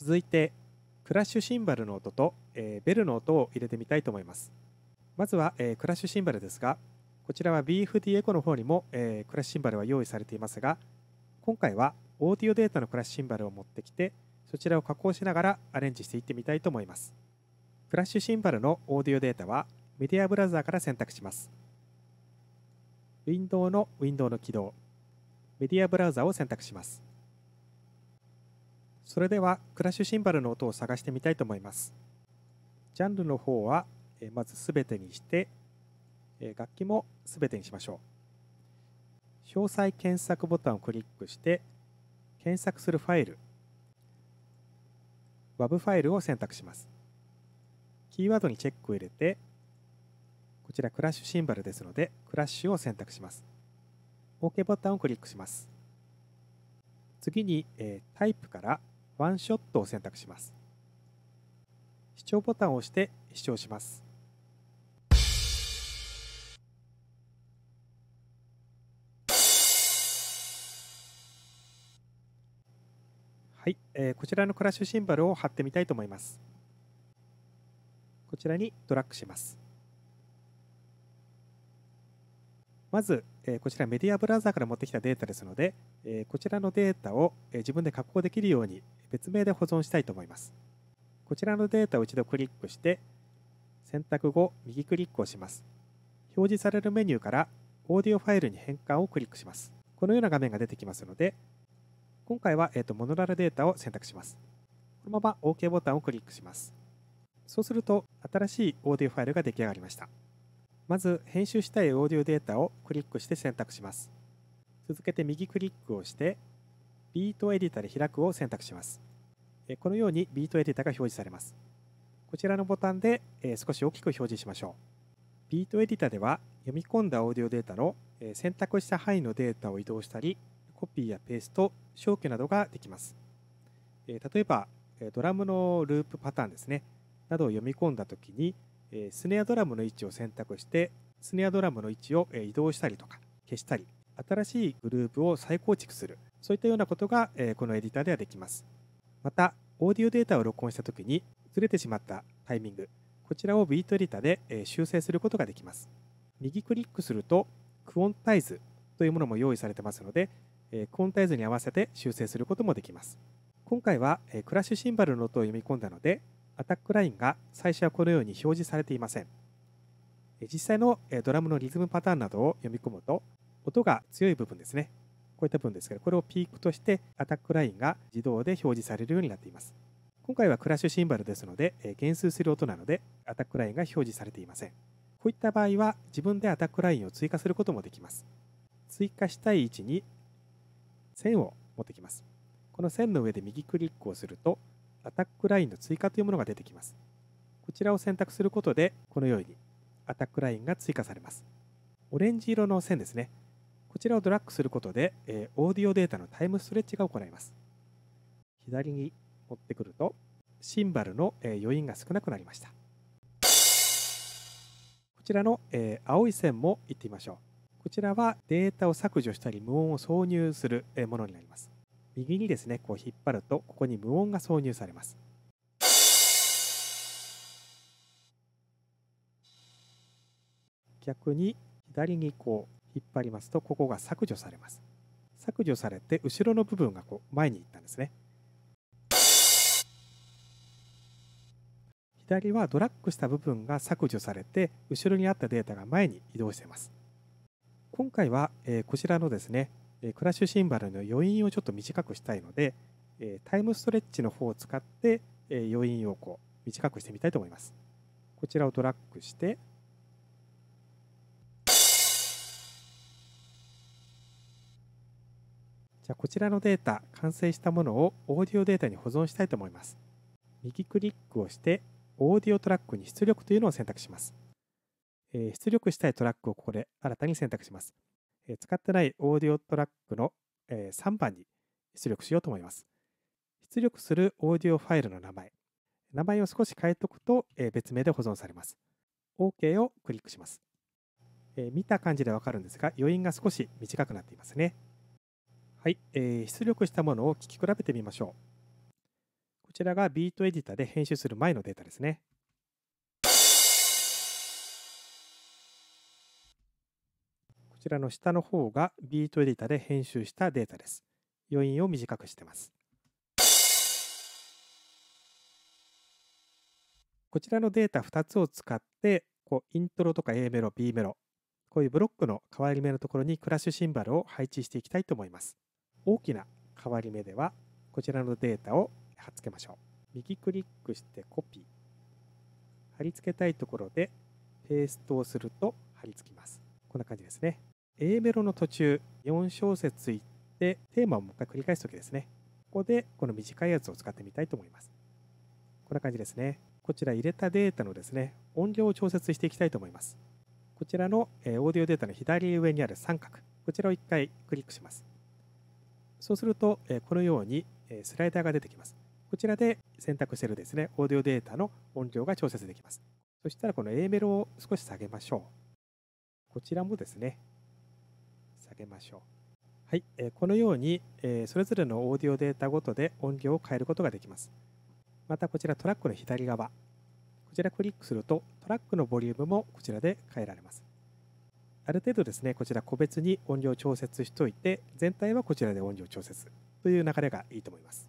続いてクラッシュシンバルの音と、えー、ベルの音を入れてみたいと思いますまずは、えー、クラッシュシンバルですがこちらは BFD エコの方にも、えー、クラッシュシンバルは用意されていますが今回はオーディオデータのクラッシュシンバルを持ってきてそちらを加工しながらアレンジしていってみたいと思いますクラッシュシンバルのオーディオデータはメディアブラウザーから選択しますウィンドウのウィンドウの起動メディアブラウザを選択しますそれではクラッシュシンバルの音を探してみたいと思いますジャンルの方はまず全てにして楽器も全てにしましょう詳細検索ボタンをクリックして検索するファイル WAV ファイルを選択しますキーワードにチェックを入れてこちらクラッシュシンバルですのでクラッシュを選択します OK ボタンをクリックします次に、えタイプからワンショットを選択します。視聴ボタンを押して視聴します。はい、えー、こちらのクラッシュシンバルを貼ってみたいと思います。こちらにドラッグします。まずえこちらメディアブラウザーから持ってきたデータですので、えこちらのデータを、え自分で加工できるように別名で保存したいと思います。こちらのデータを一度クリックして、選択後、右クリックをします。表示されるメニューから、オーディオファイルに変換をクリックします。このような画面が出てきますので、今回は、えーとモノラルデータを選択します。このまま OK ボタンをクリックします。そうすると、新しいオーディオファイルが出来上がりました。まず編集したいオーディオデータをクリックして選択します。続けて右クリックをしてビートエディタで開くを選択します。このようにビートエディタが表示されます。こちらのボタンで少し大きく表示しましょう。ビートエディタでは読み込んだオーディオデータの選択した範囲のデータを移動したりコピーやペースト消去などができます。例えばドラムのループパターンですねなどを読み込んだ時にえスネアドラムの位置を選択してスネアドラムの位置を移動したりとか消したり新しいグループを再構築するそういったようなことが、えこのエディターではできますまたオーディオデータを録音した時にずれてしまったタイミングこちらをビートエディターで、え修正することができます右クリックするとクオンタイズというものも用意されてますので、えクオンタイズに合わせて修正することもできます今回は、えクラッシュシンバルの音を読み込んだのでアタックラインが最初はこのように表示されていません実際のドラムのリズムパターンなどを読み込むと音が強い部分ですねこういった部分ですけどこれをピークとしてアタックラインが自動で表示されるようになっています今回はクラッシュシンバルですので減数する音なのでアタックラインが表示されていませんこういった場合は自分でアタックラインを追加することもできます追加したい位置に線を持ってきますこの線の上で右クリックをするとアタックラインの追加というものが出てきますこちらを選択することでこのようにアタックラインが追加されますオレンジ色の線ですねこちらをドラッグすることで、えー、オーディオデータのタイムストレッチが行います左に持ってくるとシンバルの、えー、余韻が少なくなりましたこちらの、えー、青い線もいってみましょうこちらはデータを削除したり無音を挿入するものになります右にですねこう引っ張るとここに無音が挿入されます逆に左にこう引っ張りますとここが削除されます削除されて後ろの部分がこう前に行ったんですね左はドラッグした部分が削除されて後ろにあったデータが前に移動しています今回は、えこちらのですねえクラッシュシンバルの余韻をちょっと短くしたいので、えタイムストレッチの方を使って、え余韻をこう短くしてみたいと思います。こちらをドラッグして、じゃこちらのデータ完成したものをオーディオデータに保存したいと思います右クリックをしてオーディオトラックに出力というのを選択します、え出力したいトラックをここで新たに選択しますえ使ってないオーディオトラックの、え3番に出力しようと思います。出力するオーディオファイルの名前、名前を少し変えておくと、え別名で保存されます。OK をクリックします。え見た感じでわかるんですが、余韻が少し短くなっていますね。はい、えー、出力したものを聞き比べてみましょう。こちらがビートエディタで編集する前のデータですね。ちらの下の方がビートエディタで編集したデータです。余韻を短くしてます。こちらのデータ2つを使って、こうイントロとか A メロ、B メロ、こういうブロックの変わり目のところにクラッシュシンバルを配置していきたいと思います。大きな変わり目では、こちらのデータを貼っつけましょう。右クリックしてコピー。貼り付けたいところでペーストをすると貼り付きます。こんな感じですね。A メロの途中4小節いってテーマをもう一回繰り返す時ですねここでこの短いやつを使ってみたいと思いますこんな感じですねこちら入れたデータのですね音量を調節していきたいと思いますこちらのオーディオデータの左上にある三角こちらを1回クリックしますそうするとこのようにスライダーが出てきますこちらで選択しているですねオーディオデータの音量が調節できますそしたらこの A メロを少し下げましょうこちらもですねげましょう。はい、えこのように、えそれぞれのオーディオデータごとで音量を変えることができます。またこちらトラックの左側、こちらクリックするとトラックのボリュームもこちらで変えられます。ある程度ですね、こちら個別に音量調節しておいて、全体はこちらで音量調節という流れがいいと思います。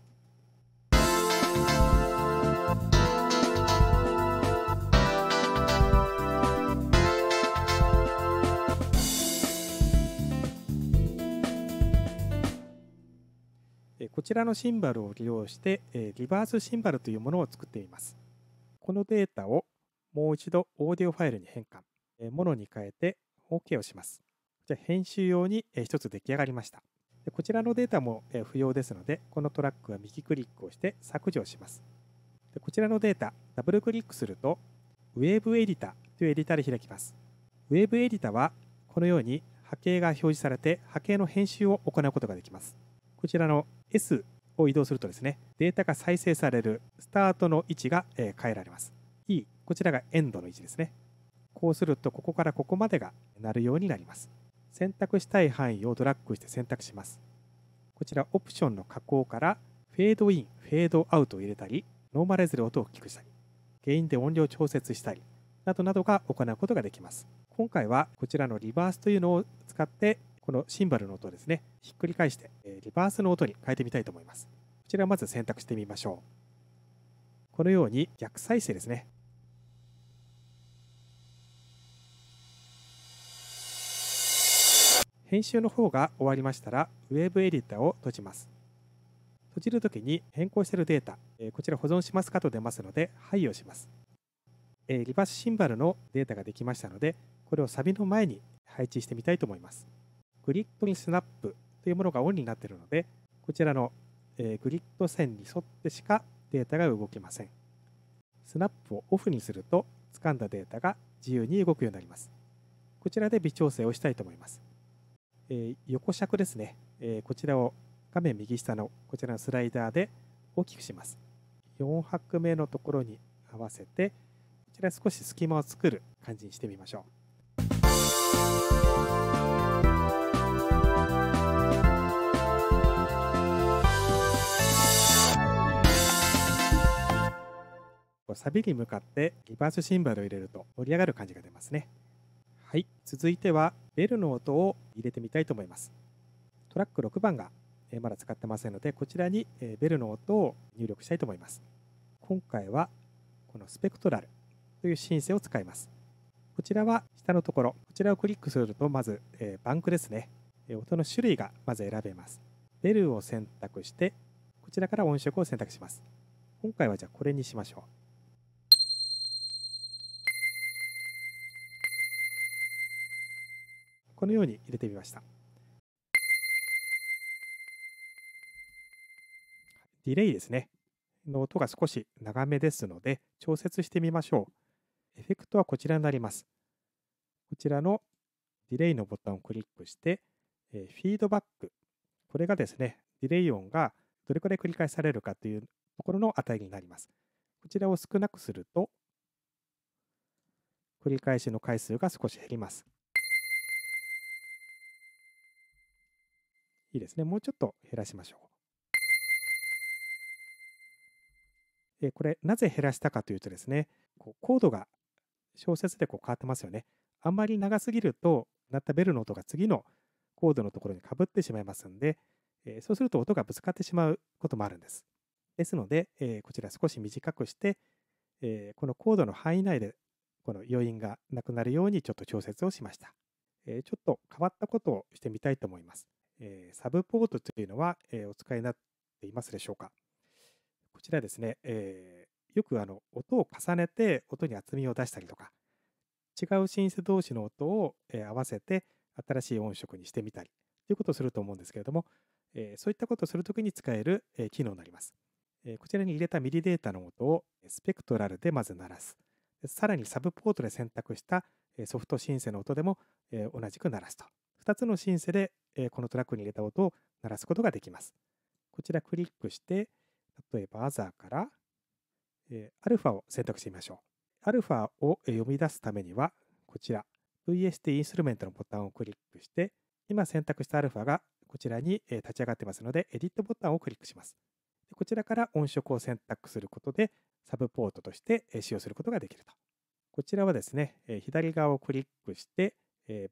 こちらのシンバルを利用してリバースシンバルというものを作っていますこのデータをもう一度オーディオファイルに変換ものに変えて OK をしますじゃ編集用に一つ出来上がりましたこちらのデータも不要ですのでこのトラックは右クリックをして削除しますこちらのデータダブルクリックするとウェーブエディタというエディタで開きますウェーブエディタはこのように波形が表示されて波形の編集を行うことができますこちらの S を移動するとですね、データが再生されるスタートの位置が変えられます。E、こちらがエンドの位置ですね。こうすると、ここからここまでがなるようになります。選択したい範囲をドラッグして選択します。こちら、オプションの加工から、フェードイン、フェードアウトを入れたり、ノーマライズで音を大きくしたり、ゲインで音量調節したり、などなどが行うことができます。今回はこちらのリバースというのを使ってこのシンバルの音をですね、ひっくり返して、リバースの音に変えてみたいと思います。こちらをまず選択してみましょう。このように逆再生ですね。編集の方が終わりましたら、ウェブエディターを閉じます。閉じるときに変更しているデータ、こちら保存しますかと出ますので、はいをします。リバースシンバルのデータができましたので、これをサビの前に配置してみたいと思います。グリッドにスナップというものがオンになっているのでこちらの、えグリッド線に沿ってしかデータが動きませんスナップをオフにすると掴んだデータが自由に動くようになりますこちらで微調整をしたいと思います、え横尺ですね、えこちらを画面右下のこちらのスライダーで大きくします4拍目のところに合わせてこちら少し隙間を作る感じにしてみましょうこうサビに向かってリバースシンバルを入れると盛り上がる感じが出ますねはい続いてはベルの音を入れてみたいと思いますトラック6番がまだ使ってませんのでこちらにベルの音を入力したいと思います今回はこのスペクトラルというシンセを使いますこちらは下のところこちらをクリックするとまずバンクですね音の種類がまず選べますベルを選択してこちらから音色を選択します今回はじゃあこれにしましょうこのように入れてみましたディレイですねの音が少し長めですので調節してみましょうエフェクトはこちらになりますこちらのディレイのボタンをクリックして、えフィードバックこれがですねディレイ音がどれくらい繰り返されるかというところの値になりますこちらを少なくすると繰り返しの回数が少し減りますいいですね。もうちょっと減らしましょう。えこれ、なぜ減らしたかというとですね、こうコードが小説でこう変わってますよね。あんまり長すぎると、鳴ったベルの音が次のコードのところにかぶってしまいますんで、えそうすると音がぶつかってしまうこともあるんです。ですので、えこちら少し短くして、えこのコードの範囲内でこの余韻がなくなるようにちょっと調節をしました。えちょっと変わったことをしてみたいと思います。えサブポートというのは、えお使いになっていますでしょうかこちらですね、えよくあの音を重ねて音に厚みを出したりとか違うシンセ同士の音を、え合わせて新しい音色にしてみたりということをすると思うんですけれども、えそういったことをするときに使える、え機能になります、えこちらに入れたミリデータの音をスペクトラルでまず鳴らすさらにサブポートで選択したソフトシンセの音でも同じく鳴らすと2つのシンセでえー、このトラックに入れた音を鳴らすことができます。こちらクリックして、例えばアザーから、えー、アルファを選択してみましょう。アルファを読み出すためには、こちら VST インストゥルメントのボタンをクリックして、今選択したアルファがこちらに立ち上がってますので、エディットボタンをクリックします。こちらから音色を選択することで、サブポートとして使用することができると。こちらはですね、左側をクリックして、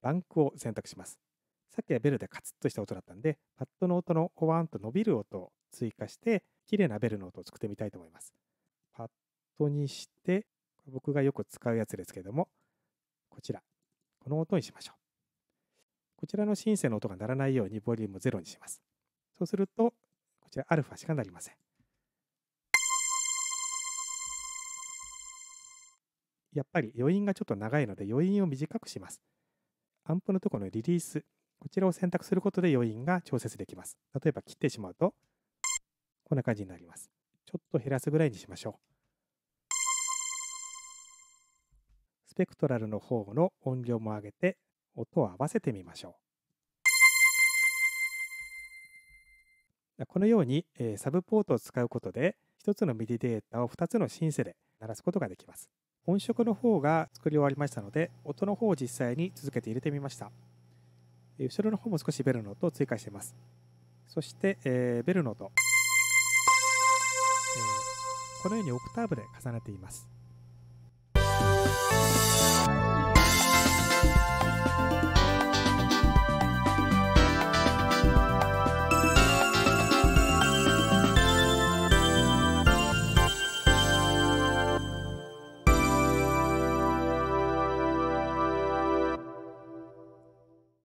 バンクを選択します。さっきはベルでカツッとした音だったんで、パッドの音のコワンと伸びる音を追加して、綺麗なベルの音を作ってみたいと思います。パッドにして、僕がよく使うやつですけども、こちら。この音にしましょう。こちらのシンセの音が鳴らないようにボリューム0にします。そうすると、こちらアルファしかなりません。やっぱり余韻がちょっと長いので余韻を短くします。アンプのところのリリースこちらを選択することで余韻が調節できます。例えば切ってしまうと、こんな感じになります。ちょっと減らすぐらいにしましょう。スペクトラルの方の音量も上げて、音を合わせてみましょう。このように、えサブポートを使うことで、一つの MIDI データを二つのシンセで鳴らすことができます。音色の方が作り終わりましたので、音の方を実際に続けて入れてみました。後ろの方も少しベルの音を追加していますそして、えー、ベルの音、えー、このようにオクターブで重ねています